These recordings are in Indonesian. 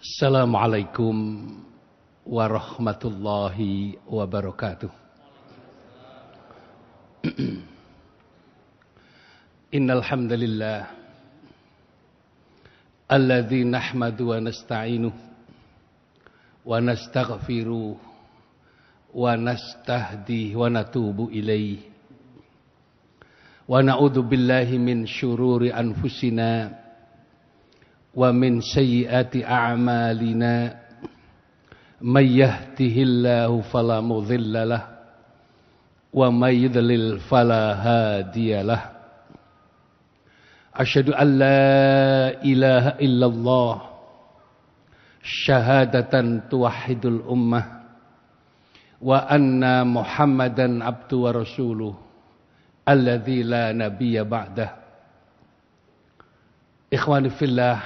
Assalamualaikum warahmatullahi wabarakatuh. Innal hamdalillah nahmadu wa nasta'inuhu wa nastaghfiruh wa nastahdi wa natubu ilayhi billahi min anfusina ومن سيئات أعمالنا من يهده الله فلا مضل له ومن يضلل فلا هادي له أشهد أن لا إله إلا الله شهادة توحد الأمة وأن محمدا عبده ورسوله الذي لا نبي بعده إخواني في الله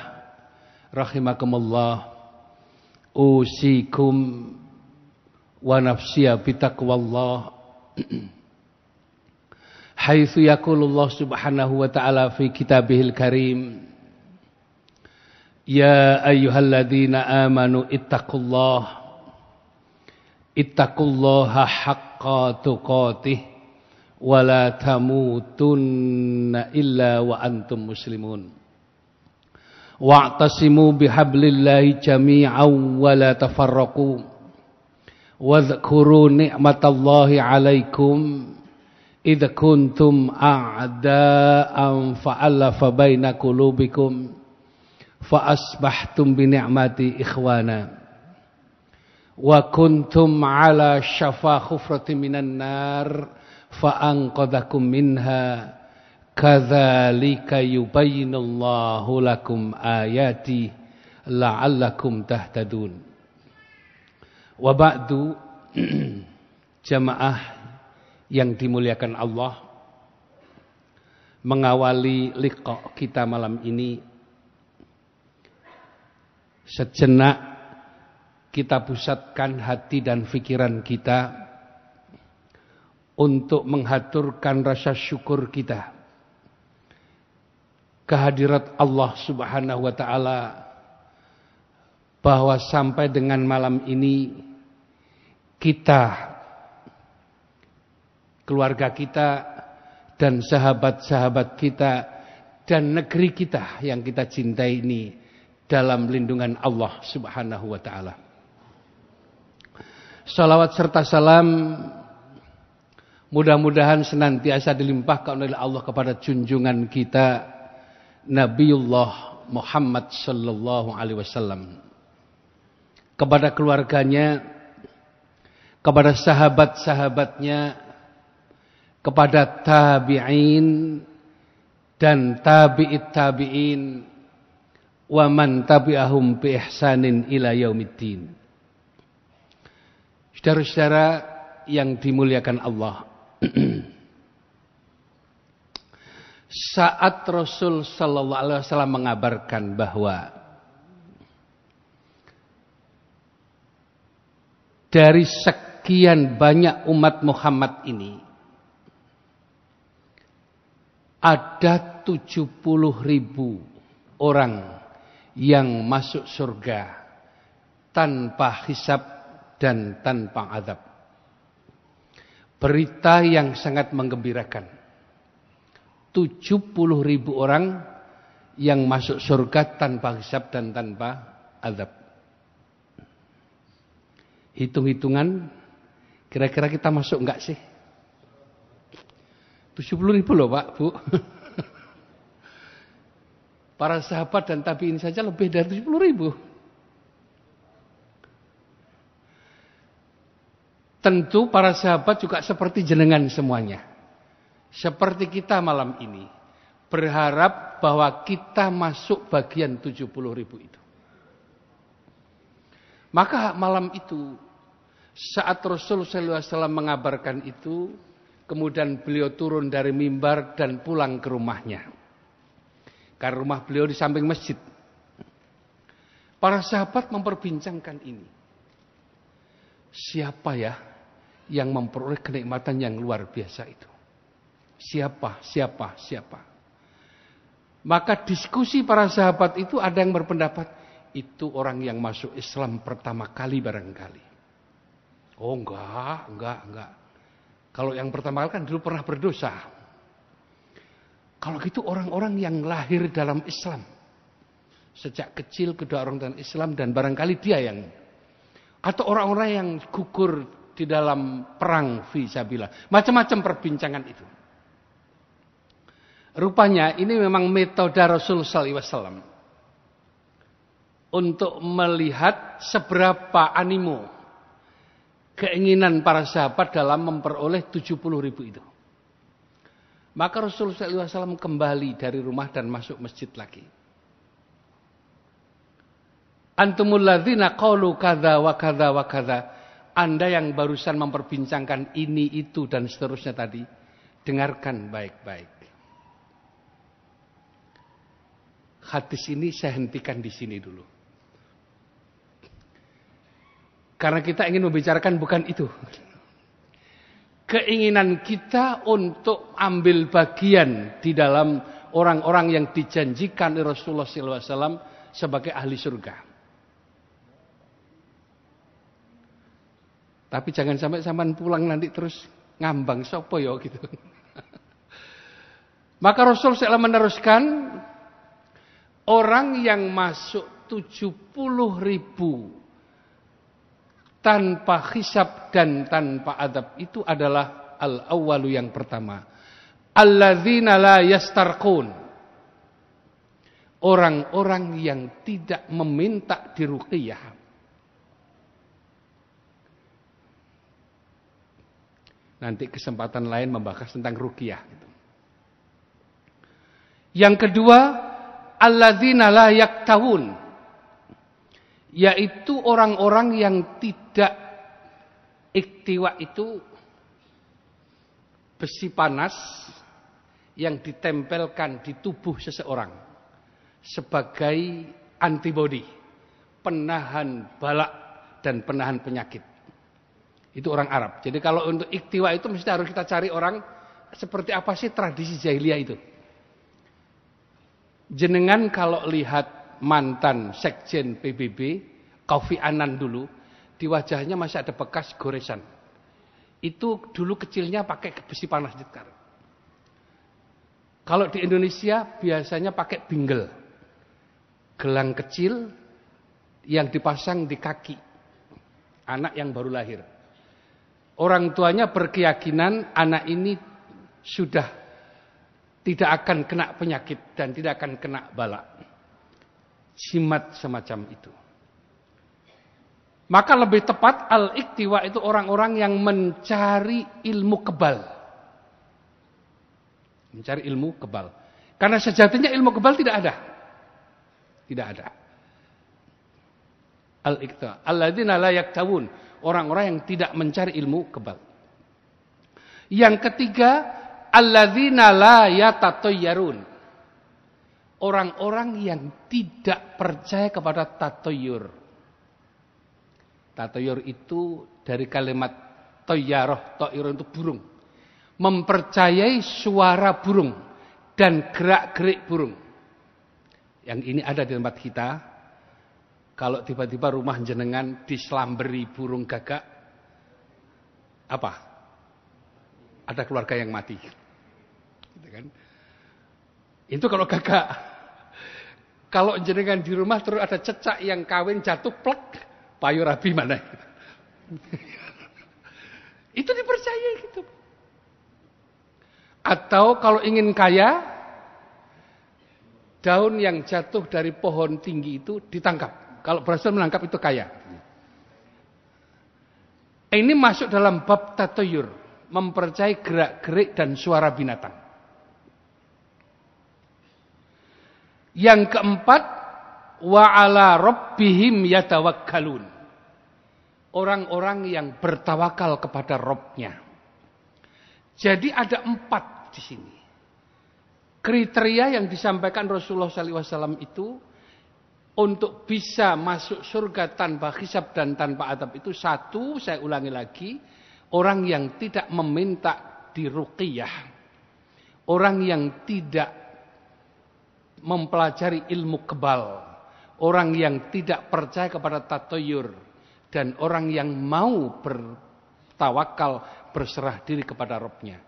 rahimakumullah usikum wa nafsiya bitaqwallah haitsu yaqulullah subhanahu wa ta'ala fi kitabihil karim ya ayyuhalladzina amanu ittaqullah ittaqullaha haqqa tuqatih wa la tamutunna illa wa antum muslimun واعتصموا بحبل الله جميعا ولا تفرقوا واذكروا نعمة الله عليكم إذا كنتم أعداء فألف بين قلوبكم فأصبحتم بنعمتي إخوانا وكنتم على شفا خفرة من النار فأنقذكم منها Kadzalika yubayyinullahu lakum ayati la'allakum tahtadun. Wa ba'du jamaah yang dimuliakan Allah mengawali liqa kita malam ini sejenak kita pusatkan hati dan pikiran kita untuk menghaturkan rasa syukur kita kehadirat Allah Subhanahu wa taala bahwa sampai dengan malam ini kita keluarga kita dan sahabat-sahabat kita dan negeri kita yang kita cintai ini dalam lindungan Allah Subhanahu wa taala. Salawat serta salam mudah-mudahan senantiasa dilimpahkan oleh Allah kepada junjungan kita Nabiullah Muhammad sallallahu alaihi wasallam kepada keluarganya kepada sahabat-sahabatnya kepada tabi'in dan tabi'it tabi'in wa man tabi'ahum bi ihsanin ila yaumiddin Saudara-saudara yang dimuliakan Allah saat Rasul Sallallahu Alaihi Wasallam mengabarkan bahwa dari sekian banyak umat Muhammad ini ada 70 ribu orang yang masuk surga tanpa hisap dan tanpa adab. Berita yang sangat menggembirakan. 70 ribu orang yang masuk surga tanpa hisab dan tanpa azab. Hitung-hitungan, kira-kira kita masuk enggak sih? 70 ribu loh Pak, Bu. Para sahabat dan tabiin saja lebih dari 70 ribu. Tentu para sahabat juga seperti jenengan semuanya. Seperti kita malam ini. Berharap bahwa kita masuk bagian 70 ribu itu. Maka malam itu saat Rasulullah SAW mengabarkan itu, kemudian beliau turun dari mimbar dan pulang ke rumahnya. Karena rumah beliau di samping masjid. Para sahabat memperbincangkan ini. Siapa ya yang memperoleh kenikmatan yang luar biasa itu? Siapa, siapa, siapa. Maka diskusi para sahabat itu ada yang berpendapat, itu orang yang masuk Islam pertama kali barangkali. Oh enggak, enggak, enggak. Kalau yang pertama kali kan dulu pernah berdosa. Kalau gitu orang-orang yang lahir dalam Islam. Sejak kecil kedua orang dalam Islam dan barangkali dia yang. Atau orang-orang yang gugur di dalam perang visabilah. Macam-macam perbincangan itu. Rupanya ini memang metode Rasul SAW untuk melihat seberapa animo keinginan para sahabat dalam memperoleh 70 ribu itu. Maka Rasul SAW kembali dari rumah dan masuk masjid lagi. Antumul ladzina qalu kadza wa kadza wa kadza. Anda yang barusan memperbincangkan ini itu dan seterusnya tadi, dengarkan baik-baik. hadis ini saya hentikan di sini dulu. Karena kita ingin membicarakan bukan itu. Keinginan kita untuk ambil bagian di dalam orang-orang yang dijanjikan Rasulullah SAW sebagai ahli surga. Tapi jangan sampai saman pulang nanti terus ngambang sopo yo gitu. Maka Rasul SAW meneruskan Orang yang masuk 70 ribu tanpa hisab dan tanpa adab itu adalah al-awwalu yang pertama. Alladzina la yastarqun. Orang-orang yang tidak meminta diruqyah. Nanti kesempatan lain membahas tentang ruqyah. Gitu. Yang kedua, alladzina la yaktawun yaitu orang-orang yang tidak iktiwa itu besi panas yang ditempelkan di tubuh seseorang sebagai antibodi penahan balak dan penahan penyakit itu orang Arab jadi kalau untuk iktiwa itu mesti harus kita cari orang seperti apa sih tradisi jahiliyah itu Jenengan kalau lihat mantan sekjen PBB, Kofi Anan dulu, di wajahnya masih ada bekas goresan. Itu dulu kecilnya pakai besi panas jekar. Kalau di Indonesia biasanya pakai bingel. Gelang kecil yang dipasang di kaki anak yang baru lahir. Orang tuanya berkeyakinan anak ini sudah tidak akan kena penyakit dan tidak akan kena balak, Simat semacam itu. Maka lebih tepat al-iktiwa itu orang-orang yang mencari ilmu kebal. Mencari ilmu kebal. Karena sejatinya ilmu kebal tidak ada. Tidak ada. Al-iktiwa. Alladzina la yaktawun. Orang-orang yang tidak mencari ilmu kebal. Yang ketiga, alladzina la yatatayyarun. Orang-orang yang tidak percaya kepada tatoyur. Tatoyur itu dari kalimat toyaroh, toyur itu burung. Mempercayai suara burung dan gerak-gerik burung. Yang ini ada di tempat kita. Kalau tiba-tiba rumah jenengan diselamberi burung gagak, apa? Ada keluarga yang mati gitu kan. Itu kalau kakak, kalau jenengan di rumah terus ada cecak yang kawin jatuh plek, payu rabi mana? itu dipercaya gitu. Atau kalau ingin kaya, daun yang jatuh dari pohon tinggi itu ditangkap. Kalau berhasil menangkap itu kaya. Ini masuk dalam bab tatoyur. Mempercayai gerak-gerik dan suara binatang. Yang keempat, wa ala rabbihim yatawakkalun. Orang-orang yang bertawakal kepada Robnya. Jadi ada empat di sini. Kriteria yang disampaikan Rasulullah SAW itu untuk bisa masuk surga tanpa hisab dan tanpa adab itu satu, saya ulangi lagi, orang yang tidak meminta diruqiyah. Orang yang tidak mempelajari ilmu kebal. Orang yang tidak percaya kepada tatoyur. Dan orang yang mau bertawakal, berserah diri kepada Robnya.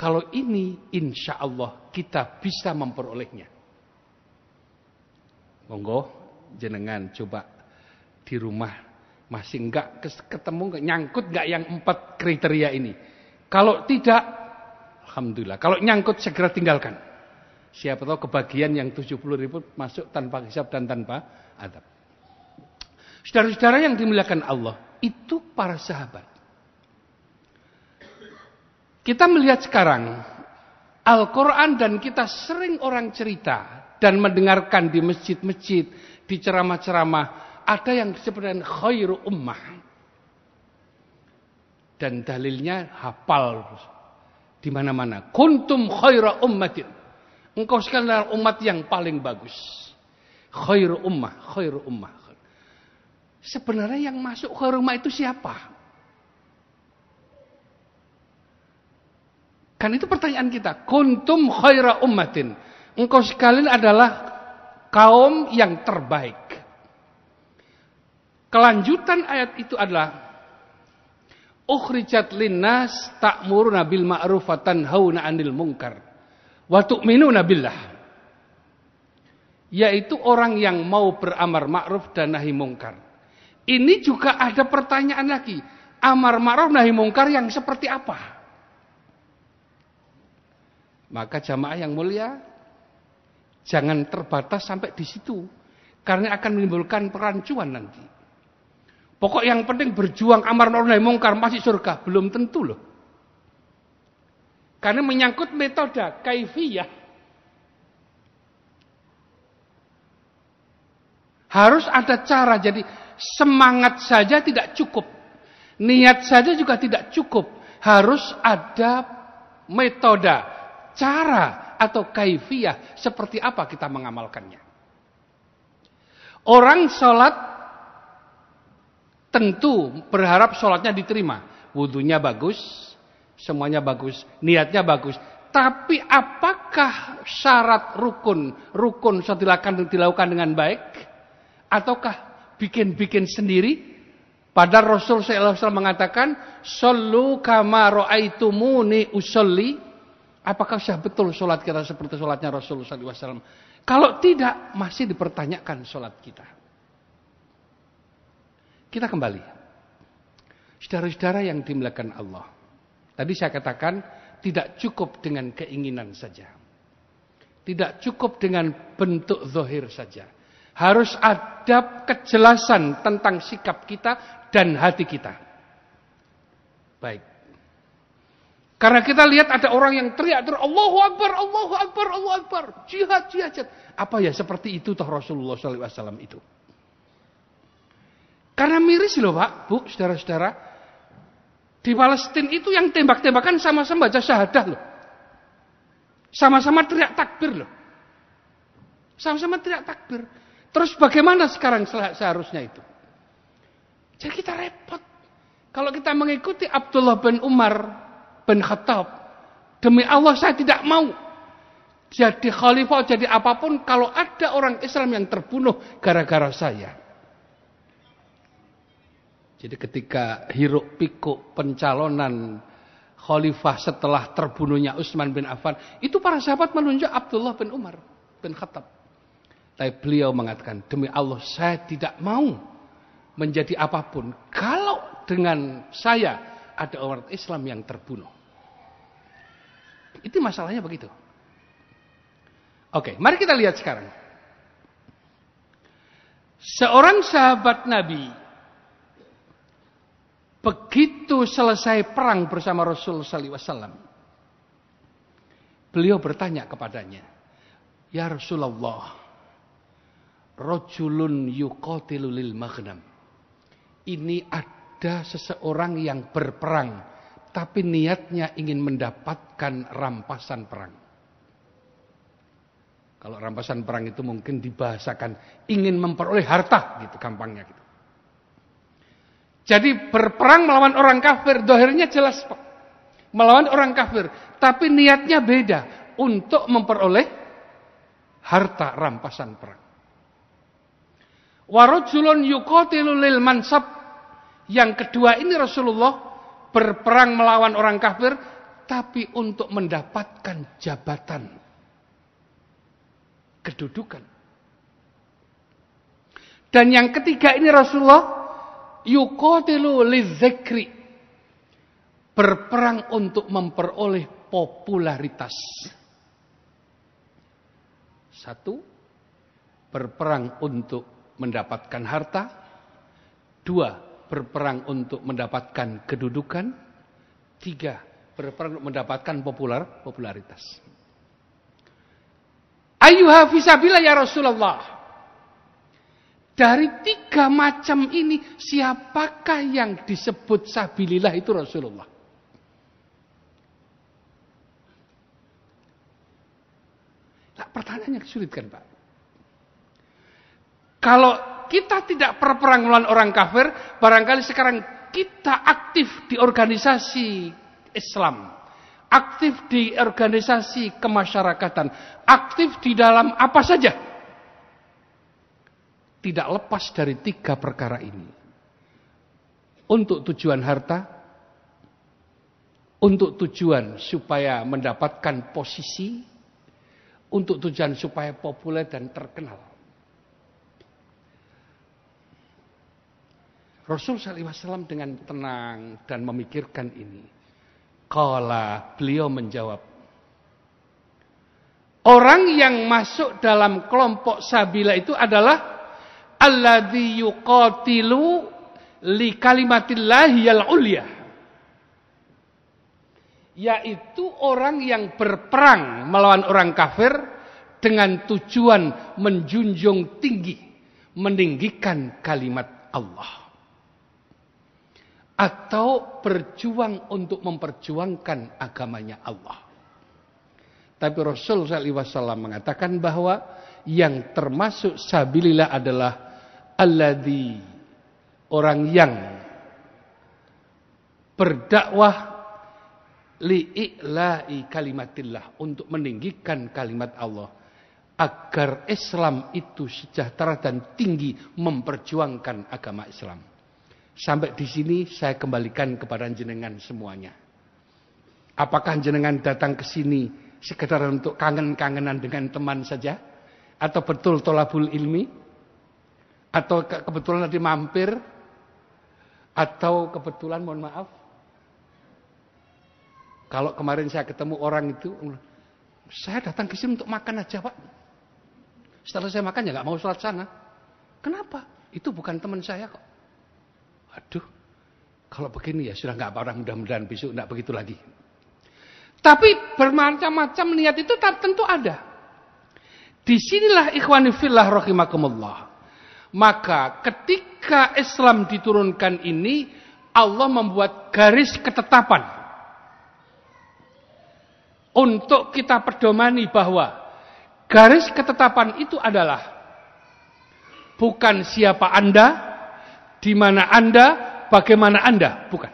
Kalau ini insya Allah kita bisa memperolehnya. Monggo jenengan coba di rumah masih enggak ketemu enggak nyangkut enggak yang empat kriteria ini. Kalau tidak alhamdulillah. Kalau nyangkut segera tinggalkan. Siapa tahu kebagian yang 70 ribu masuk tanpa hisap dan tanpa adab. Saudara-saudara yang dimuliakan Allah, itu para sahabat. Kita melihat sekarang Al-Quran dan kita sering orang cerita dan mendengarkan di masjid-masjid, di ceramah-ceramah, ada yang sebenarnya khairu ummah. Dan dalilnya hafal di mana-mana. Kuntum khaira ummatin. Engkau sekalian adalah umat yang paling bagus. Khairu ummah, khairu ummah. Sebenarnya yang masuk ke rumah itu siapa? Kan itu pertanyaan kita. Kuntum khaira ummatin. Engkau sekalian adalah kaum yang terbaik. Kelanjutan ayat itu adalah ukhrijat linnas ta'muruna bil ma'rufatan hauna 'anil mungkar." Waktu tu'minuna billah. Yaitu orang yang mau beramar ma'ruf dan nahi mungkar. Ini juga ada pertanyaan lagi. Amar ma'ruf nahi mungkar yang seperti apa? Maka jamaah yang mulia, jangan terbatas sampai di situ. Karena akan menimbulkan perancuan nanti. Pokok yang penting berjuang amar ma'ruf nahi mungkar masih surga. Belum tentu loh. Karena menyangkut metode kaifiyah. Harus ada cara. Jadi semangat saja tidak cukup. Niat saja juga tidak cukup. Harus ada metode, cara atau kaifiyah. Seperti apa kita mengamalkannya. Orang sholat tentu berharap sholatnya diterima. Wudhunya bagus, semuanya bagus, niatnya bagus. Tapi apakah syarat rukun, rukun sudah dilakukan, dengan baik? Ataukah bikin-bikin sendiri? Pada Rasul SAW mengatakan, Sallu kamaro aitumuni usolli. Apakah sudah betul sholat kita seperti sholatnya Rasul SAW? Kalau tidak, masih dipertanyakan sholat kita. Kita kembali. Saudara-saudara yang dimuliakan Allah. Tadi saya katakan tidak cukup dengan keinginan saja. Tidak cukup dengan bentuk zohir saja. Harus ada kejelasan tentang sikap kita dan hati kita. Baik. Karena kita lihat ada orang yang teriak terus Allahu Akbar, Allahu Akbar, Allahu Akbar. Jihad, jihad, jihad. Apa ya seperti itu toh Rasulullah SAW itu. Karena miris loh Pak, Bu, saudara-saudara. Di Palestina itu yang tembak-tembakan sama-sama baca syahadah loh. Sama-sama teriak takbir loh. Sama-sama teriak takbir. Terus bagaimana sekarang seharusnya itu? Jadi kita repot. Kalau kita mengikuti Abdullah bin Umar bin Khattab. Demi Allah saya tidak mau. Jadi khalifah, jadi apapun. Kalau ada orang Islam yang terbunuh gara-gara saya. Jadi ketika hiruk pikuk pencalonan khalifah setelah terbunuhnya Utsman bin Affan, itu para sahabat menunjuk Abdullah bin Umar bin Khattab. Tapi beliau mengatakan, demi Allah saya tidak mau menjadi apapun kalau dengan saya ada orang Islam yang terbunuh. Itu masalahnya begitu. Oke, mari kita lihat sekarang. Seorang sahabat Nabi Begitu selesai perang bersama Rasul Sallallahu beliau bertanya kepadanya, Ya Rasulullah, Rojulun yukotilulil maghnam. Ini ada seseorang yang berperang, tapi niatnya ingin mendapatkan rampasan perang. Kalau rampasan perang itu mungkin dibahasakan ingin memperoleh harta gitu gampangnya gitu. Jadi berperang melawan orang kafir, dohirnya jelas Pak. Melawan orang kafir, tapi niatnya beda untuk memperoleh harta rampasan perang. Warujulun yukotilu lil mansab. Yang kedua ini Rasulullah berperang melawan orang kafir, tapi untuk mendapatkan jabatan, kedudukan. Dan yang ketiga ini Rasulullah Yukotilu lizekri. Berperang untuk memperoleh popularitas. Satu, berperang untuk mendapatkan harta. Dua, berperang untuk mendapatkan kedudukan. Tiga, berperang untuk mendapatkan popular, popularitas. Ayuha ya Rasulullah. Dari tiga macam ini, siapakah yang disebut sabilillah itu Rasulullah? Nah, pertanyaannya sulit kan Pak. Kalau kita tidak perperang melawan orang kafir, barangkali sekarang kita aktif di organisasi Islam, aktif di organisasi kemasyarakatan, aktif di dalam apa saja tidak lepas dari tiga perkara ini. Untuk tujuan harta, untuk tujuan supaya mendapatkan posisi, untuk tujuan supaya populer dan terkenal. Rasul SAW dengan tenang dan memikirkan ini. Kala beliau menjawab, Orang yang masuk dalam kelompok sabila itu adalah alladhi yuqatilu li kalimatillah yal yaitu orang yang berperang melawan orang kafir dengan tujuan menjunjung tinggi meninggikan kalimat Allah atau berjuang untuk memperjuangkan agamanya Allah. Tapi Rasul SAW mengatakan bahwa yang termasuk sabilillah adalah alladhi orang yang berdakwah li'i'la'i kalimatillah untuk meninggikan kalimat Allah agar Islam itu sejahtera dan tinggi memperjuangkan agama Islam. Sampai di sini saya kembalikan kepada jenengan semuanya. Apakah jenengan datang ke sini sekedar untuk kangen-kangenan dengan teman saja? Atau betul tolabul ilmi? atau ke kebetulan nanti mampir atau kebetulan mohon maaf kalau kemarin saya ketemu orang itu saya datang ke sini untuk makan aja pak setelah saya makan ya nggak mau sholat sana kenapa itu bukan teman saya kok aduh kalau begini ya sudah nggak apa-apa mudah-mudahan besok nggak begitu lagi tapi bermacam-macam niat itu tentu ada disinilah ikhwanifillah rahimakumullah maka ketika Islam diturunkan ini, Allah membuat garis ketetapan. Untuk kita perdomani bahwa garis ketetapan itu adalah bukan siapa Anda, di mana Anda, bagaimana Anda, bukan.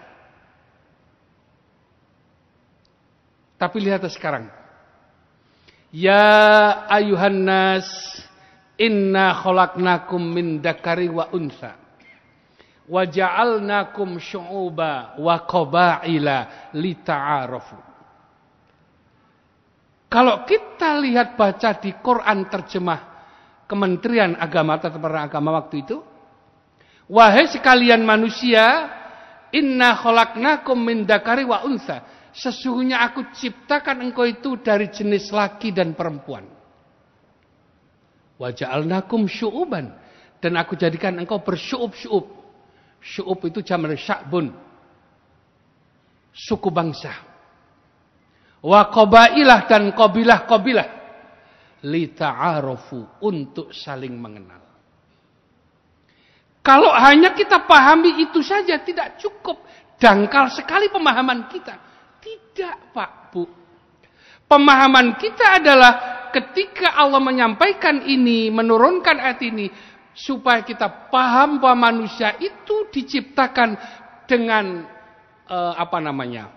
Tapi lihat sekarang. Ya ayuhan nas Inna khalaqnakum min dakari wa unsa. Waja'alnakum syu'uba wa qaba'ila lita'arafu. Kalau kita lihat baca di Quran terjemah Kementerian Agama atau Perang Agama waktu itu. Wahai sekalian manusia, inna kholaknakum min dakari wa unsa. Sesungguhnya aku ciptakan engkau itu dari jenis laki dan perempuan. Waja'alnakum syu'uban. Dan aku jadikan engkau bersyu'ub-syu'ub. Syu'ub itu jamar sya'bun. Suku bangsa. Wa qabailah dan qabilah-qabilah. Lita'arofu untuk saling mengenal. Kalau hanya kita pahami itu saja tidak cukup. Dangkal sekali pemahaman kita. Tidak Pak Bu. Pemahaman kita adalah ketika Allah menyampaikan ini, menurunkan ayat ini, supaya kita paham bahwa manusia itu diciptakan dengan eh, apa namanya?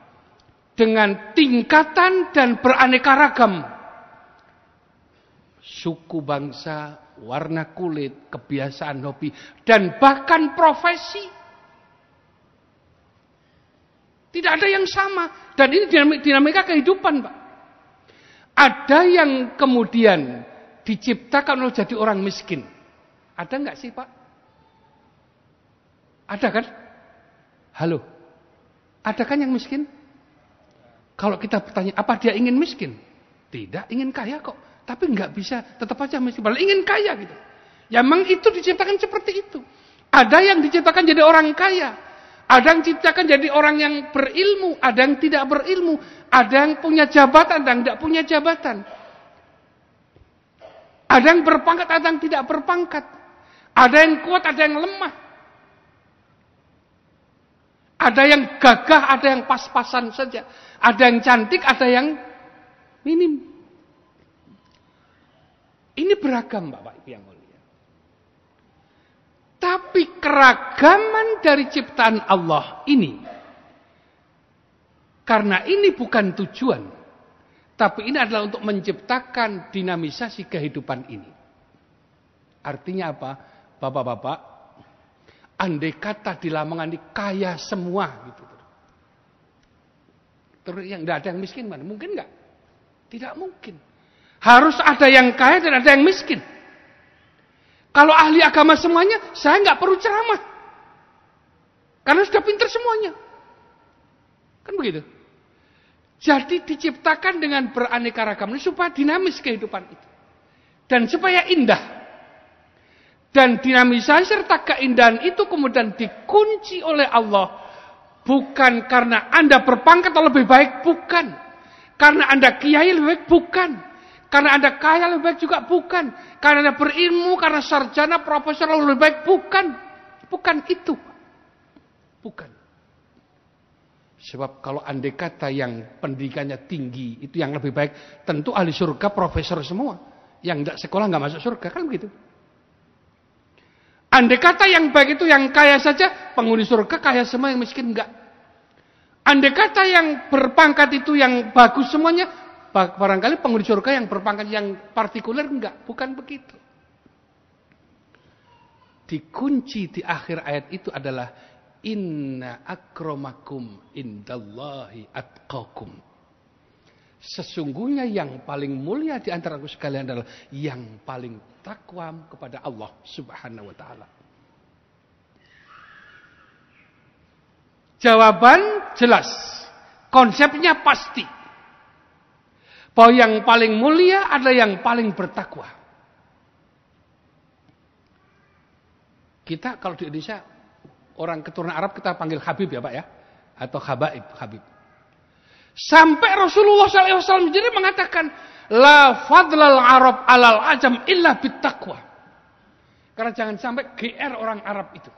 Dengan tingkatan dan beraneka ragam. Suku bangsa, warna kulit, kebiasaan hobi, dan bahkan profesi. Tidak ada yang sama. Dan ini dinamika kehidupan, Pak. Ada yang kemudian diciptakan untuk jadi orang miskin. Ada nggak sih Pak? Ada kan? Halo. Ada kan yang miskin? Kalau kita bertanya, apa dia ingin miskin? Tidak, ingin kaya kok. Tapi nggak bisa, tetap aja miskin. Malah ingin kaya gitu. Ya memang itu diciptakan seperti itu. Ada yang diciptakan jadi orang kaya. Ada yang ciptakan jadi orang yang berilmu, ada yang tidak berilmu, ada yang punya jabatan, ada yang tidak punya jabatan. Ada yang berpangkat, ada yang tidak berpangkat. Ada yang kuat, ada yang lemah. Ada yang gagah, ada yang pas-pasan saja. Ada yang cantik, ada yang minim. Ini beragam Bapak Ibu yang mulia. Tapi keragaman dari ciptaan Allah ini. Karena ini bukan tujuan. Tapi ini adalah untuk menciptakan dinamisasi kehidupan ini. Artinya apa? Bapak-bapak, andai kata di Lamongan ini kaya semua gitu. Terus yang tidak ada yang miskin mana? Mungkin nggak? Tidak mungkin. Harus ada yang kaya dan ada yang miskin. Kalau ahli agama semuanya, saya nggak perlu ceramah. Karena sudah pinter semuanya. Kan begitu. Jadi diciptakan dengan beraneka ragam ini supaya dinamis kehidupan itu. Dan supaya indah. Dan dinamisasi serta keindahan itu kemudian dikunci oleh Allah. Bukan karena Anda berpangkat atau lebih baik, bukan. Karena Anda kiai lebih baik, bukan. Karena Anda kaya lebih baik juga bukan. Karena Anda berilmu, karena sarjana, profesor lebih baik bukan. Bukan itu. Bukan. Sebab kalau andai kata yang pendidikannya tinggi, itu yang lebih baik. Tentu ahli surga profesor semua. Yang tidak sekolah nggak masuk surga. Kan begitu. Andai kata yang baik itu yang kaya saja, penghuni surga kaya semua yang miskin enggak. Andai kata yang berpangkat itu yang bagus semuanya, Barangkali penghuni surga yang berpangkat yang partikular enggak, bukan begitu. Dikunci di akhir ayat itu adalah inna akromakum indallahi atqakum. Sesungguhnya yang paling mulia di antara aku sekalian adalah yang paling takwa kepada Allah Subhanahu wa taala. Jawaban jelas. Konsepnya pasti. Bahwa yang paling mulia adalah yang paling bertakwa. Kita kalau di Indonesia orang keturunan Arab kita panggil Habib ya Pak ya. Atau Habaib, Habib. Sampai Rasulullah SAW sendiri mengatakan, La fadlal Arab alal ajam illa bitakwa. Karena jangan sampai GR orang Arab itu.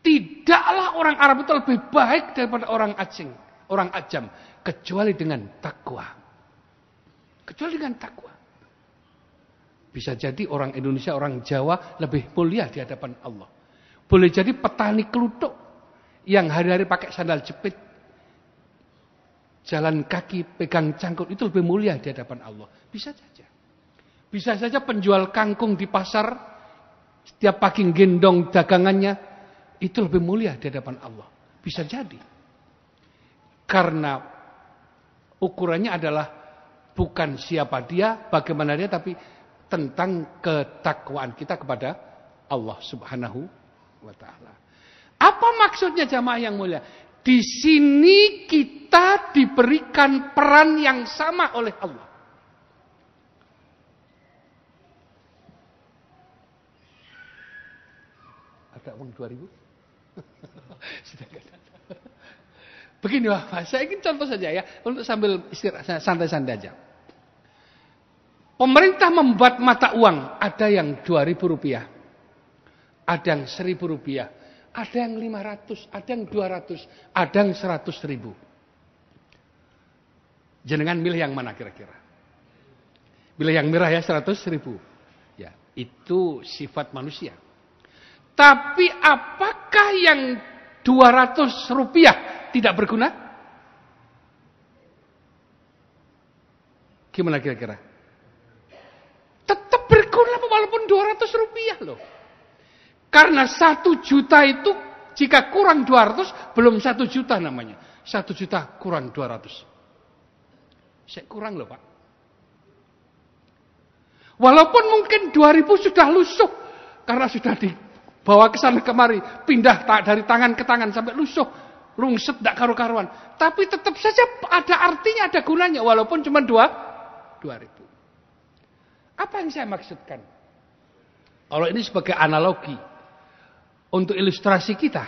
Tidaklah orang Arab itu lebih baik daripada orang asing, orang ajam. Kecuali dengan takwa. Kecuali dengan takwa. Bisa jadi orang Indonesia, orang Jawa lebih mulia di hadapan Allah. Boleh jadi petani kelutuk yang hari-hari pakai sandal jepit, jalan kaki, pegang cangkul, itu lebih mulia di hadapan Allah. Bisa saja. Bisa saja penjual kangkung di pasar, setiap pagi gendong dagangannya, itu lebih mulia di hadapan Allah. Bisa jadi. Karena ukurannya adalah bukan siapa dia, bagaimana dia, tapi tentang ketakwaan kita kepada Allah Subhanahu wa taala. Apa maksudnya jamaah yang mulia? Di sini kita diberikan peran yang sama oleh Allah. Ada uang 2000? Sudah ada. Begini Bapak, saya ingin contoh saja ya, untuk sambil istirahat santai-santai aja. Pemerintah membuat mata uang, ada yang 2000 rupiah, ada yang 1000 rupiah, ada yang 500, ada yang 200, ada yang 100 ribu. Jenengan milih yang mana kira-kira? Milih yang merah ya 100 ribu. Ya, itu sifat manusia. Tapi apakah yang 200 rupiah tidak berguna? Gimana kira-kira? 200 rupiah loh. Karena satu juta itu jika kurang 200 belum satu juta namanya. Satu juta kurang 200. Saya kurang loh Pak. Walaupun mungkin 2000 sudah lusuh karena sudah dibawa ke sana kemari, pindah dari tangan ke tangan sampai lusuh, rungset tidak karu-karuan. Tapi tetap saja ada artinya, ada gunanya walaupun cuma dua dua ribu, Apa yang saya maksudkan? Kalau ini sebagai analogi untuk ilustrasi kita.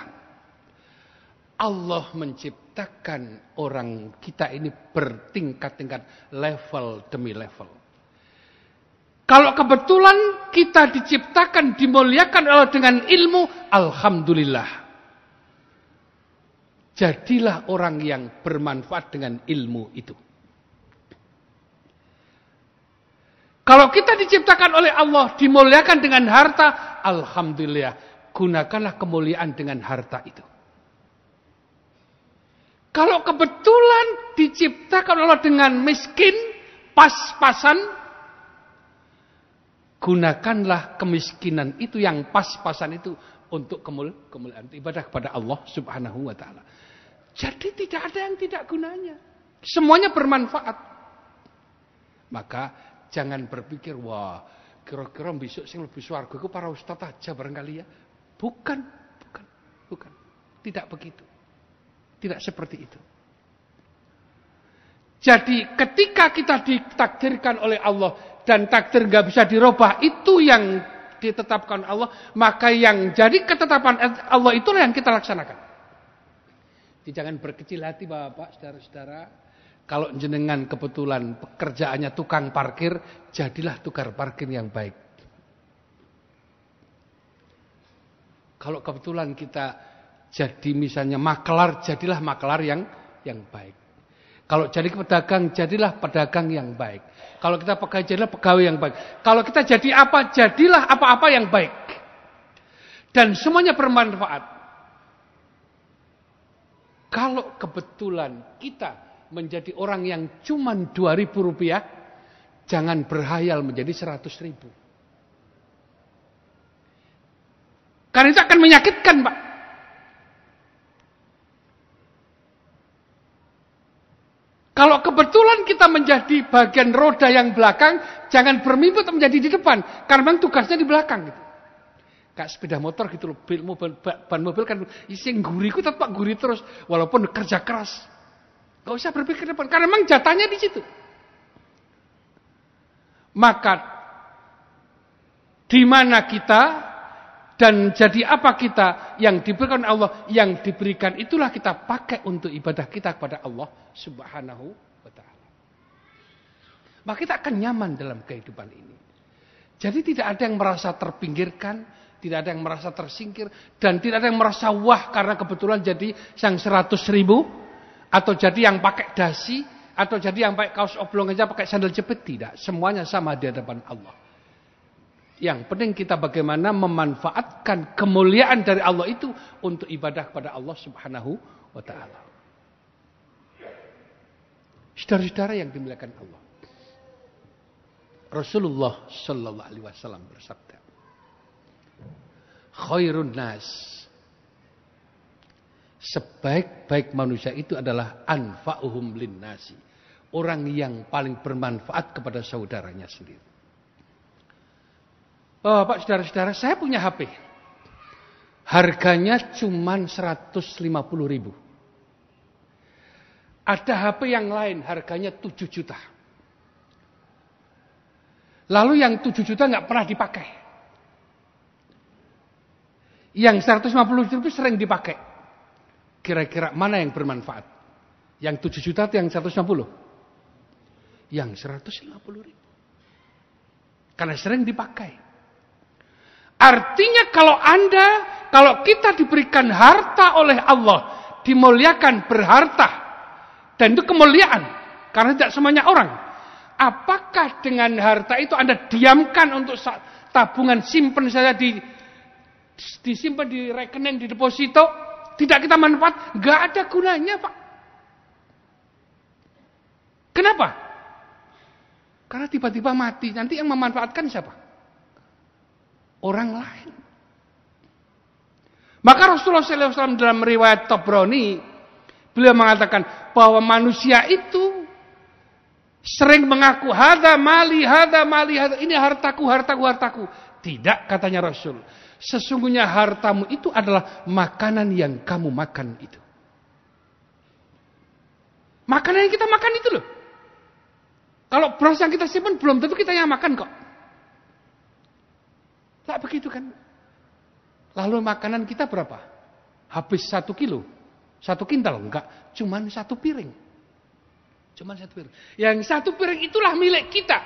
Allah menciptakan orang kita ini bertingkat-tingkat level demi level. Kalau kebetulan kita diciptakan, dimuliakan Allah dengan ilmu, Alhamdulillah. Jadilah orang yang bermanfaat dengan ilmu itu. Kalau kita diciptakan oleh Allah, dimuliakan dengan harta, alhamdulillah, gunakanlah kemuliaan dengan harta itu. Kalau kebetulan diciptakan Allah dengan miskin, pas-pasan, gunakanlah kemiskinan itu yang pas-pasan itu untuk kemul kemuliaan ibadah kepada Allah Subhanahu wa taala. Jadi tidak ada yang tidak gunanya. Semuanya bermanfaat. Maka Jangan berpikir, wah kira-kira besok sing lebih suarga itu para ustadz aja barangkali ya. Bukan, bukan, bukan. Tidak begitu. Tidak seperti itu. Jadi ketika kita ditakdirkan oleh Allah dan takdir nggak bisa dirubah, itu yang ditetapkan Allah, maka yang jadi ketetapan Allah itulah yang kita laksanakan. Jadi jangan berkecil hati Bapak, Saudara-saudara. Kalau jenengan kebetulan pekerjaannya tukang parkir, jadilah tukar parkir yang baik. Kalau kebetulan kita jadi misalnya makelar, jadilah makelar yang yang baik. Kalau jadi pedagang, jadilah pedagang yang baik. Kalau kita pegawai, jadilah pegawai yang baik. Kalau kita jadi apa, jadilah apa-apa yang baik. Dan semuanya bermanfaat. Kalau kebetulan kita menjadi orang yang cuma dua ribu rupiah, jangan berhayal menjadi seratus ribu. Karena itu akan menyakitkan, Pak. Kalau kebetulan kita menjadi bagian roda yang belakang, jangan bermimpi untuk menjadi di depan. Karena memang tugasnya di belakang. Gitu. Kayak sepeda motor gitu loh, mobil, ban mobil kan, isi guriku tetap gurih terus. Walaupun kerja keras. Gak usah berpikir depan, karena memang jatahnya di situ. Maka di mana kita dan jadi apa kita yang diberikan Allah, yang diberikan itulah kita pakai untuk ibadah kita kepada Allah Subhanahu wa taala. Maka kita akan nyaman dalam kehidupan ini. Jadi tidak ada yang merasa terpinggirkan, tidak ada yang merasa tersingkir, dan tidak ada yang merasa wah karena kebetulan jadi yang seratus ribu atau jadi yang pakai dasi, atau jadi yang pakai kaos oblong aja, pakai sandal jepit. Tidak, semuanya sama di hadapan Allah. Yang penting kita bagaimana memanfaatkan kemuliaan dari Allah itu untuk ibadah kepada Allah subhanahu wa ta'ala. Saudara-saudara yang dimuliakan Allah. Rasulullah sallallahu alaihi wasallam bersabda. Khairun nas sebaik-baik manusia itu adalah anfa'uhum nasi, Orang yang paling bermanfaat kepada saudaranya sendiri. Bapak, oh, saudara-saudara, saya punya HP. Harganya cuma 150 ribu. Ada HP yang lain harganya 7 juta. Lalu yang 7 juta nggak pernah dipakai. Yang 150 juta itu sering dipakai. Kira-kira mana yang bermanfaat? Yang 7 juta atau yang 160? Yang 150 ribu. Karena sering dipakai. Artinya kalau Anda, kalau kita diberikan harta oleh Allah, dimuliakan berharta, dan itu kemuliaan, karena tidak semuanya orang. Apakah dengan harta itu Anda diamkan untuk tabungan simpen saja di disimpan di rekening di deposito tidak kita manfaat, nggak ada gunanya Pak. Kenapa? Karena tiba-tiba mati, nanti yang memanfaatkan siapa? Orang lain. Maka Rasulullah SAW dalam riwayat Tobroni, beliau mengatakan bahwa manusia itu sering mengaku hada mali hada mali hada ini hartaku hartaku hartaku tidak katanya Rasul Sesungguhnya hartamu itu adalah makanan yang kamu makan itu. Makanan yang kita makan itu loh. Kalau beras yang kita simpan belum tentu kita yang makan kok. Tak begitu kan? Lalu makanan kita berapa? Habis satu kilo, satu kintal enggak, cuman satu piring. Cuman satu piring. Yang satu piring itulah milik kita.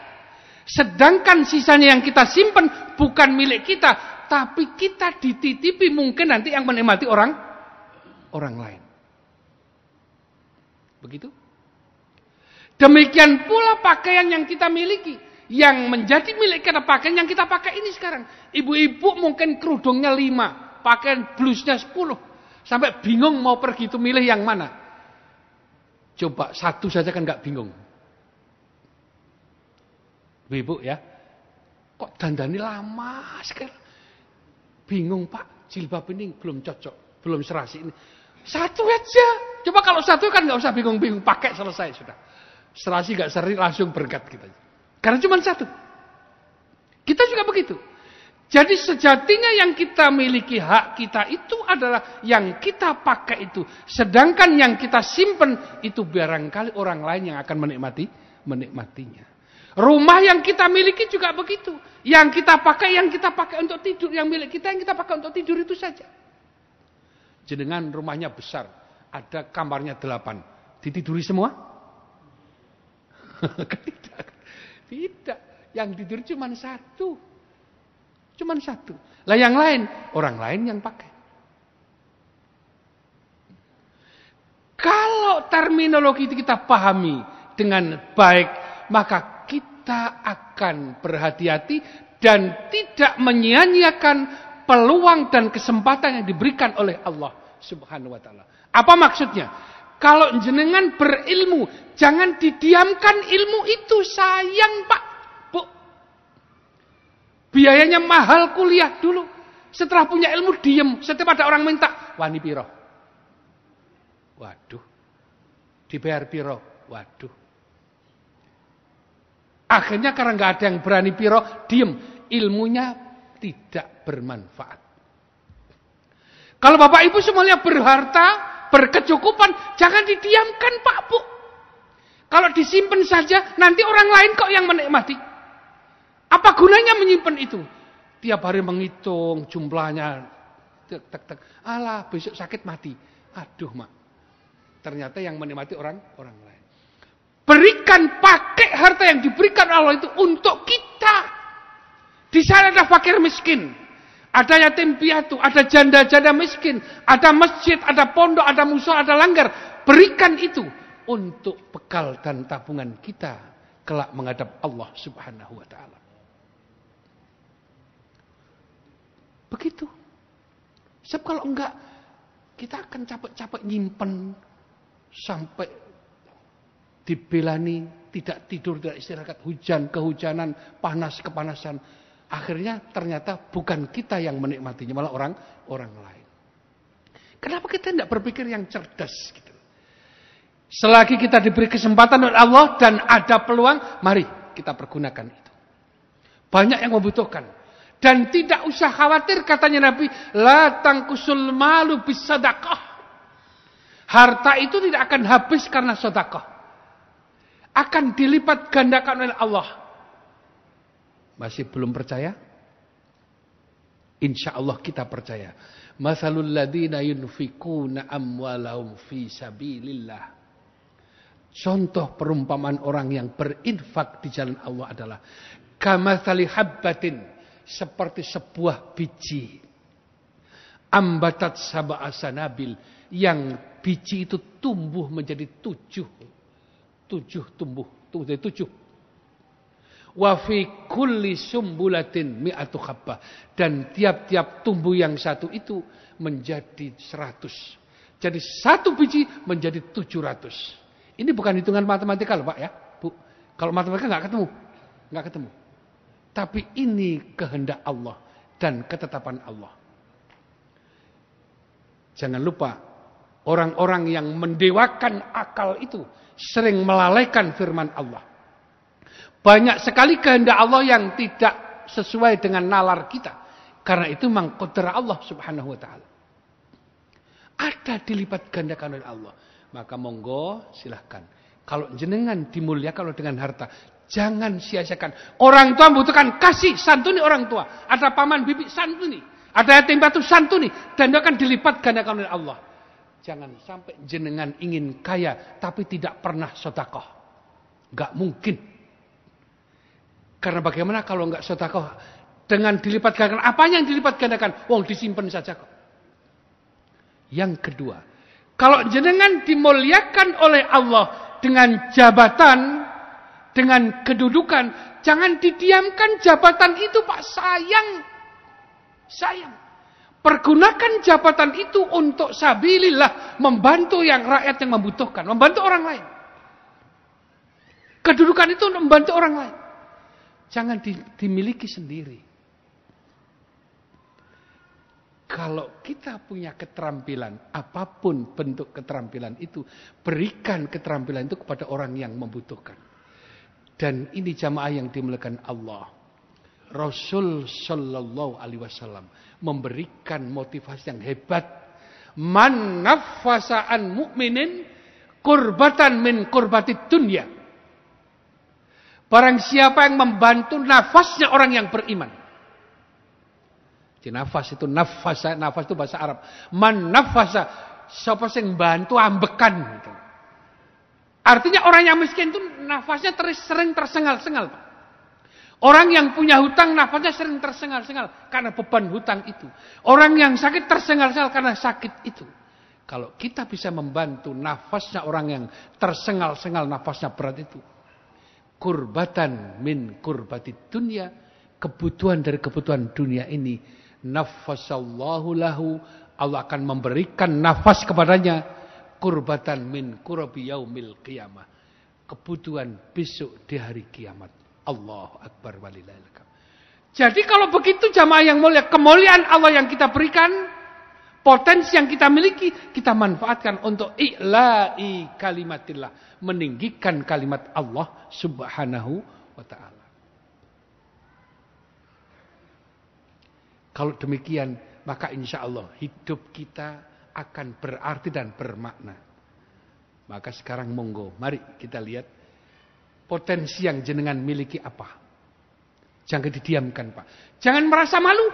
Sedangkan sisanya yang kita simpan bukan milik kita, tapi kita dititipi mungkin nanti yang menikmati orang orang lain. Begitu? Demikian pula pakaian yang kita miliki. Yang menjadi milik kita pakaian yang kita pakai ini sekarang. Ibu-ibu mungkin kerudungnya lima. Pakaian blusnya sepuluh. Sampai bingung mau pergi itu milih yang mana. Coba satu saja kan nggak bingung. Ibu-ibu ya. Kok dandani lama sekali. Bingung pak, jilbab ini belum cocok, belum serasi ini. Satu aja. Coba kalau satu kan nggak usah bingung-bingung, pakai selesai sudah. Serasi nggak seri langsung berkat kita. Karena cuma satu. Kita juga begitu. Jadi sejatinya yang kita miliki hak kita itu adalah yang kita pakai itu. Sedangkan yang kita simpen itu barangkali orang lain yang akan menikmati menikmatinya. Rumah yang kita miliki juga begitu. Yang kita pakai, yang kita pakai untuk tidur. Yang milik kita, yang kita pakai untuk tidur itu saja. Jenengan rumahnya besar. Ada kamarnya delapan. Ditiduri semua? Tidak. Tidak. Yang tidur cuma satu. Cuma satu. Lah yang lain, orang lain yang pakai. Kalau terminologi itu kita pahami dengan baik, maka kita akan berhati-hati dan tidak menyia-nyiakan peluang dan kesempatan yang diberikan oleh Allah Subhanahu wa taala. Apa maksudnya? Kalau jenengan berilmu, jangan didiamkan ilmu itu sayang, Pak. Bu. Biayanya mahal kuliah dulu. Setelah punya ilmu diem, setiap ada orang minta, "Wani piro?" Waduh. Dibayar piro? Waduh. Akhirnya karena nggak ada yang berani piro, diem. Ilmunya tidak bermanfaat. Kalau bapak ibu semuanya berharta, berkecukupan, jangan didiamkan pak bu. Kalau disimpan saja, nanti orang lain kok yang menikmati. Apa gunanya menyimpan itu? Tiap hari menghitung jumlahnya. Tek, tek, tek. Alah, besok sakit mati. Aduh, mak. Ternyata yang menikmati orang orang lain. Berikan pakai harta yang diberikan Allah itu untuk kita. Di sana ada fakir miskin. Ada yatim piatu, ada janda-janda miskin, ada masjid, ada pondok, ada musuh, ada langgar. Berikan itu untuk bekal dan tabungan kita kelak menghadap Allah Subhanahu wa taala. Begitu. Sebab kalau enggak kita akan capek-capek nyimpen sampai dibelani, tidak tidur, tidak istirahat, hujan, kehujanan, panas, kepanasan. Akhirnya ternyata bukan kita yang menikmatinya, malah orang orang lain. Kenapa kita tidak berpikir yang cerdas? Gitu? Selagi kita diberi kesempatan oleh Allah dan ada peluang, mari kita pergunakan itu. Banyak yang membutuhkan. Dan tidak usah khawatir katanya Nabi. latang kusul malu bisadakah. Harta itu tidak akan habis karena sodakoh akan dilipat gandakan oleh Allah. Masih belum percaya? Insya Allah kita percaya. Masalul ladina yunfikuna amwalahum fi sabilillah. Contoh perumpamaan orang yang berinfak di jalan Allah adalah kamathali habbatin seperti sebuah biji ambatat sab'a sanabil yang biji itu tumbuh menjadi tujuh tujuh tumbuh, tumbuh dari tujuh. Wa fi kulli sumbulatin mi'atu khabbah. Dan tiap-tiap tumbuh yang satu itu menjadi seratus. Jadi satu biji menjadi tujuh ratus. Ini bukan hitungan matematika loh Pak ya. Bu. Kalau matematika nggak ketemu. nggak ketemu. Tapi ini kehendak Allah dan ketetapan Allah. Jangan lupa orang-orang yang mendewakan akal itu sering melalaikan firman Allah. Banyak sekali kehendak Allah yang tidak sesuai dengan nalar kita. Karena itu mengkodra Allah subhanahu wa ta'ala. Ada dilipat gandakan oleh Allah. Maka monggo silahkan. Kalau jenengan dimuliakan oleh dengan harta. Jangan sia-siakan. Orang tua membutuhkan kasih. Santuni orang tua. Ada paman bibi santuni. Ada yatim piatu santuni. Dan akan dilipat gandakan oleh Allah. Jangan sampai jenengan ingin kaya tapi tidak pernah sotakoh. Gak mungkin. Karena bagaimana kalau nggak sotakoh dengan dilipat gandakan? Apa yang dilipat gandakan? Wong disimpan saja kok. Yang kedua, kalau jenengan dimuliakan oleh Allah dengan jabatan, dengan kedudukan, jangan didiamkan jabatan itu pak sayang, sayang. Pergunakan jabatan itu untuk sabilillah membantu yang rakyat yang membutuhkan, membantu orang lain. Kedudukan itu untuk membantu orang lain. Jangan dimiliki sendiri. Kalau kita punya keterampilan, apapun bentuk keterampilan itu, berikan keterampilan itu kepada orang yang membutuhkan. Dan ini jamaah yang dimuliakan Allah. Rasul Shallallahu Alaihi Wasallam memberikan motivasi yang hebat. Man nafasa'an mukminin kurbatan min kurbatit dunia. Barang siapa yang membantu nafasnya orang yang beriman. Di nafas itu nafas, nafas itu bahasa Arab. Man nafasa, siapa yang bantu ambekan. Gitu. Artinya orang yang miskin itu nafasnya sering tersengal-sengal. Pak. Orang yang punya hutang nafasnya sering tersengal-sengal karena beban hutang itu. Orang yang sakit tersengal-sengal karena sakit itu. Kalau kita bisa membantu nafasnya orang yang tersengal-sengal nafasnya berat itu. Kurbatan min kurbati dunia. Kebutuhan dari kebutuhan dunia ini. Nafasallahu lahu. Allah akan memberikan nafas kepadanya. Kurbatan min kurabi yaumil qiyamah. Kebutuhan besok di hari kiamat. Allah Akbar walillahil Jadi kalau begitu jamaah yang mulia, kemuliaan Allah yang kita berikan, potensi yang kita miliki, kita manfaatkan untuk i'la'i kalimatillah. Meninggikan kalimat Allah subhanahu wa ta'ala. Kalau demikian, maka insya Allah hidup kita akan berarti dan bermakna. Maka sekarang monggo, mari kita lihat Potensi yang jenengan miliki apa? Jangan didiamkan Pak. Jangan merasa malu.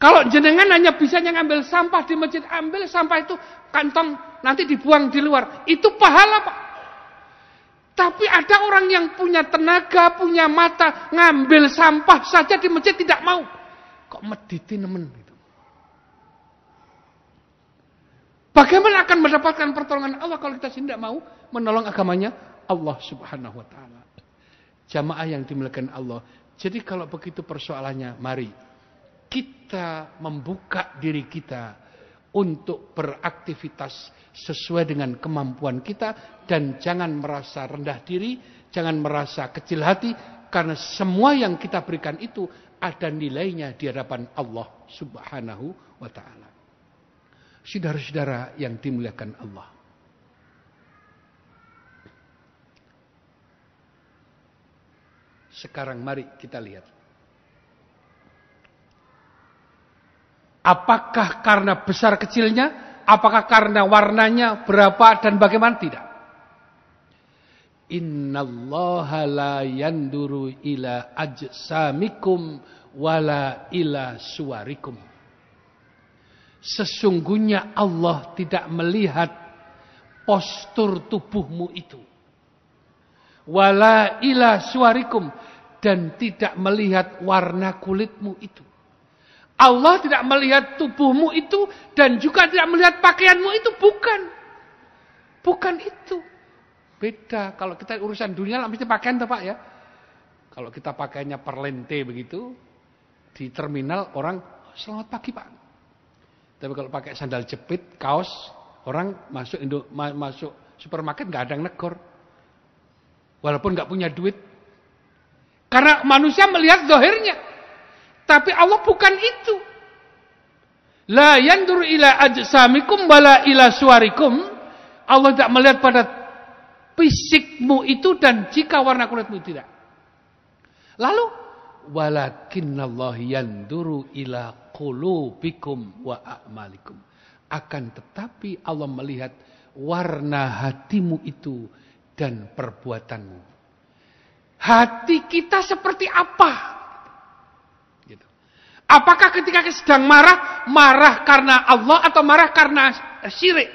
Kalau jenengan hanya bisa ngambil sampah di masjid, ambil sampah itu kantong nanti dibuang di luar. Itu pahala Pak. Tapi ada orang yang punya tenaga, punya mata, ngambil sampah saja di masjid tidak mau. Kok mediti nemen Bagaimana akan mendapatkan pertolongan Allah kalau kita tidak mau menolong agamanya Allah Subhanahu wa taala. Jamaah yang dimuliakan Allah. Jadi kalau begitu persoalannya, mari kita membuka diri kita untuk beraktivitas sesuai dengan kemampuan kita dan jangan merasa rendah diri, jangan merasa kecil hati karena semua yang kita berikan itu ada nilainya di hadapan Allah Subhanahu wa taala. Saudara-saudara yang dimuliakan Allah. Sekarang mari kita lihat. Apakah karena besar kecilnya? Apakah karena warnanya? Berapa dan bagaimana? Tidak. allaha la yanduru ila ajsamikum wala ila suwarikum. Sesungguhnya Allah tidak melihat postur tubuhmu itu. Wala ila suarikum. Dan tidak melihat warna kulitmu itu. Allah tidak melihat tubuhmu itu. Dan juga tidak melihat pakaianmu itu. Bukan. Bukan itu. Beda. Kalau kita urusan dunia lah mesti pakaian tuh Pak ya. Kalau kita pakainya perlente begitu. Di terminal orang selamat pagi Pak. Tapi kalau pakai sandal jepit, kaos, orang masuk Indo, ma masuk supermarket nggak ada yang negor. Walaupun nggak punya duit. Karena manusia melihat zahirnya. Tapi Allah bukan itu. La yandur ila ajsamikum bala ila suarikum. Allah tidak melihat pada fisikmu itu dan jika warna kulitmu tidak. Lalu Allah yanduru ila qulubikum wa a'malikum. Akan tetapi Allah melihat warna hatimu itu dan perbuatanmu. Hati kita seperti apa? Gitu. Apakah ketika sedang marah, marah karena Allah atau marah karena syirik?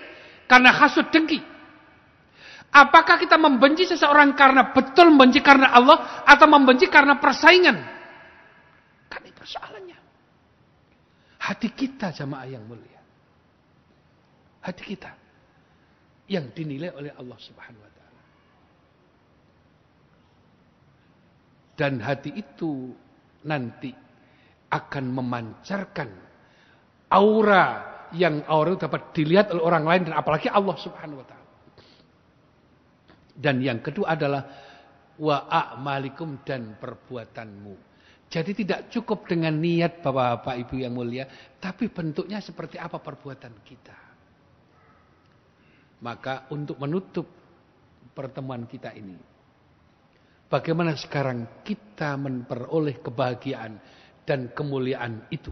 Karena hasut dengki? Apakah kita membenci seseorang karena betul membenci karena Allah atau membenci karena persaingan? Kan itu persoalannya. Hati kita jamaah yang mulia. Hati kita yang dinilai oleh Allah Subhanahu wa Dan hati itu nanti akan memancarkan aura yang aura itu dapat dilihat oleh orang lain dan apalagi Allah Subhanahu wa taala. Dan yang kedua adalah wa a'malikum dan perbuatanmu. Jadi tidak cukup dengan niat Bapak-bapak Ibu yang mulia, tapi bentuknya seperti apa perbuatan kita. Maka untuk menutup pertemuan kita ini, Bagaimana sekarang kita memperoleh kebahagiaan dan kemuliaan itu?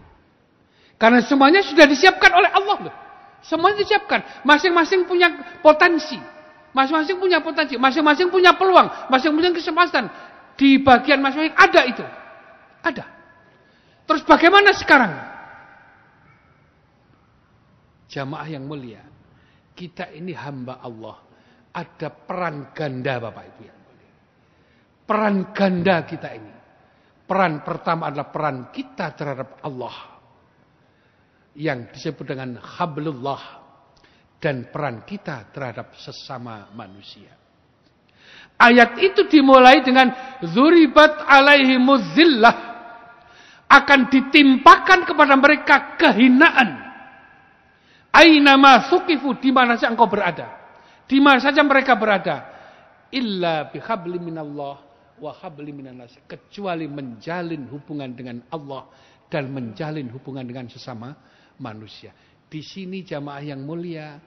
Karena semuanya sudah disiapkan oleh Allah. Loh. Semuanya disiapkan. Masing-masing punya potensi. Masing-masing punya potensi. Masing-masing punya peluang. Masing-masing kesempatan. Di bagian masing-masing ada itu. Ada. Terus bagaimana sekarang? Jamaah yang mulia. Kita ini hamba Allah. Ada peran ganda Bapak Ibu ya peran ganda kita ini. Peran pertama adalah peran kita terhadap Allah. Yang disebut dengan hablullah. Dan peran kita terhadap sesama manusia. Ayat itu dimulai dengan Zuribat alaihi muzillah Akan ditimpakan kepada mereka kehinaan. Ainama sukifu dimana saja engkau berada. Di mana saja mereka berada. Illa bihabli minallah wahabli kecuali menjalin hubungan dengan Allah dan menjalin hubungan dengan sesama manusia. Di sini jamaah yang mulia,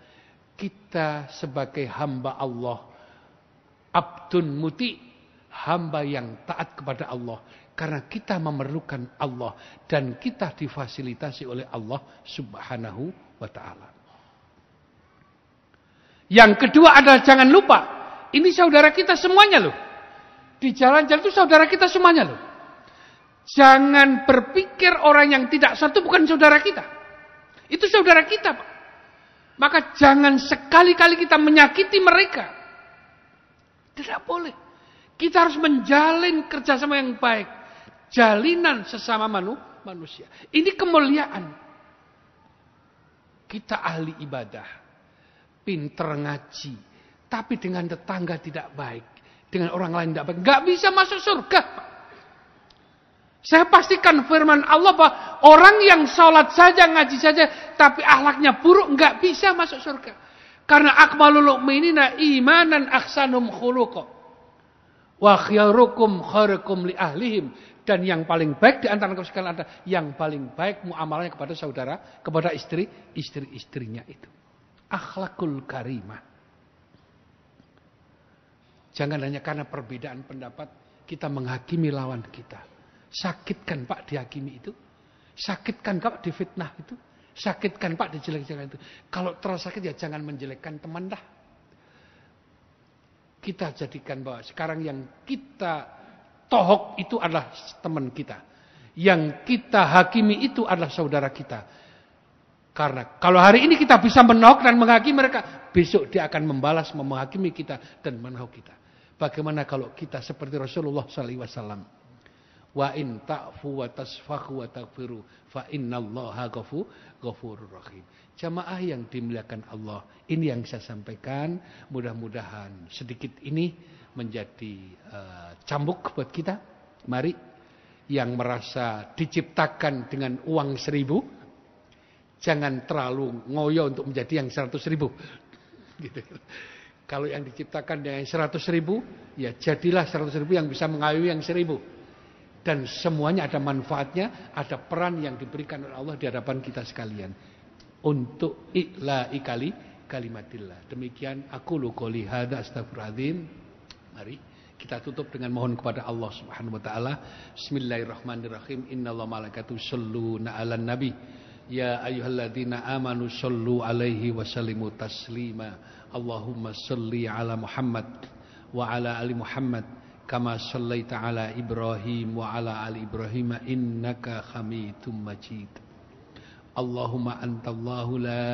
kita sebagai hamba Allah abdun muti, hamba yang taat kepada Allah karena kita memerlukan Allah dan kita difasilitasi oleh Allah Subhanahu wa taala. Yang kedua adalah jangan lupa, ini saudara kita semuanya loh. Di jalan-jalan itu saudara kita semuanya loh. Jangan berpikir orang yang tidak satu bukan saudara kita. Itu saudara kita, Pak. Maka jangan sekali-kali kita menyakiti mereka. Tidak boleh. Kita harus menjalin kerjasama yang baik. Jalinan sesama manu, manusia. Ini kemuliaan. Kita ahli ibadah. Pinter ngaji. Tapi dengan tetangga tidak baik dengan orang lain tidak baik. Tidak bisa masuk surga. Saya pastikan firman Allah bahwa orang yang sholat saja, ngaji saja, tapi ahlaknya buruk, nggak bisa masuk surga. Karena akmalul mu'minina imanan aksanum khuluqo. Wa khairukum khairukum li ahlihim. Dan yang paling baik di antara sekalian ada yang paling baik muamalahnya kepada saudara, kepada istri, istri-istrinya itu. Akhlakul karimah. Jangan hanya karena perbedaan pendapat kita menghakimi lawan kita. Sakitkan Pak dihakimi itu. Sakitkan Pak difitnah itu. Sakitkan Pak dijelek-jelek itu. Kalau terasa sakit ya jangan menjelekkan teman dah. Kita jadikan bahwa sekarang yang kita tohok itu adalah teman kita. Yang kita hakimi itu adalah saudara kita. Karena kalau hari ini kita bisa menohok dan menghakimi mereka, besok dia akan membalas, menghakimi kita dan menohok kita. Bagaimana kalau kita seperti Rasulullah SAW. alaihi wasallam? Wa in ta'fu wa tasfahu wa taghfiru fa innallaha ghafurur rahim. Jamaah yang dimuliakan Allah, ini yang saya sampaikan, mudah-mudahan sedikit ini menjadi uh, cambuk buat kita. Mari yang merasa diciptakan dengan uang seribu, jangan terlalu ngoyo untuk menjadi yang seratus ribu. Gitu. Kalau yang diciptakan dengan 100 ribu, ya jadilah 100 ribu yang bisa mengayuh yang 1000. Dan semuanya ada manfaatnya, ada peran yang diberikan oleh Allah di hadapan kita sekalian. Untuk ikla ikali kalimatillah. Demikian aku lukoli hada astagfirullahaladzim. Mari kita tutup dengan mohon kepada Allah Subhanahu wa taala. Bismillahirrahmanirrahim. Inna Allah malakatu shalluna na'ala nabi. Ya ayuhalladzina amanu sallu alaihi wa taslima. اللهم صل على محمد وعلى آل محمد كما صليت على إبراهيم وعلى آل إبراهيم إنك حميد مجيد اللهم أنت الله لا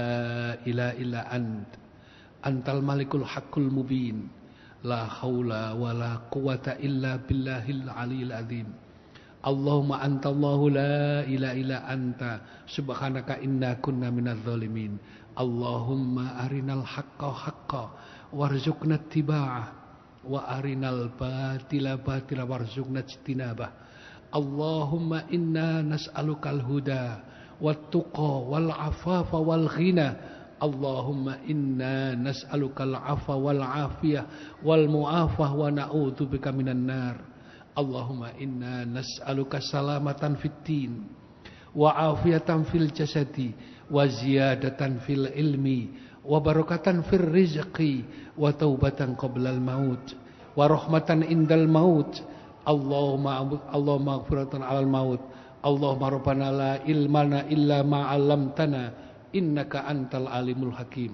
إله إلا أنت أنت الملك الحق المبين لا حول ولا قوة إلا بالله العلي العظيم اللهم أنت الله لا إله إلا أنت سبحانك إنا كنا من الظالمين Allahumma arinal haqqa haqqa warzuqna tiba'ah wa arinal batila batila warzuqna ijtinabah. Allahumma inna nas'alukal huda wat tuqa wal afafa wal ghina Allahumma inna nas'alukal afa wal afiyah wal mu'afah wa na'udzubika minan nar. Allahumma inna nasalukas salamatan fid din wa afiyatan fil jasadi وزيادة في العلم وبركة في الرزق وتوبة قبل الموت ورحمة عند الموت اللهم اللهم مغفرة على الموت اللهم ربنا لا علم لنا إلا ما علمتنا إنك أنت العليم الحكيم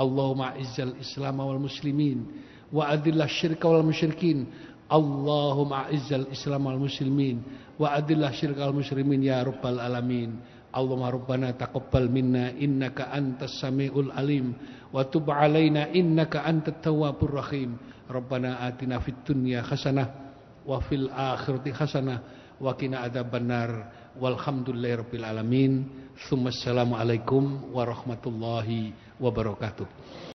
اللهم أعز الإسلام والمسلمين وأذل الشرك والمشركين اللهم أعز الإسلام والمسلمين وأذل الشرك والمسلمين يا رب العالمين اللهم ربنا تقبل منا إنك أنت السميع العليم وتب علينا إنك أنت التواب الرحيم ربنا آتنا في الدنيا حسنة وفي الآخرة حسنة وقنا عذاب النار والحمد لله رب العالمين ثم السلام عليكم ورحمة الله وبركاته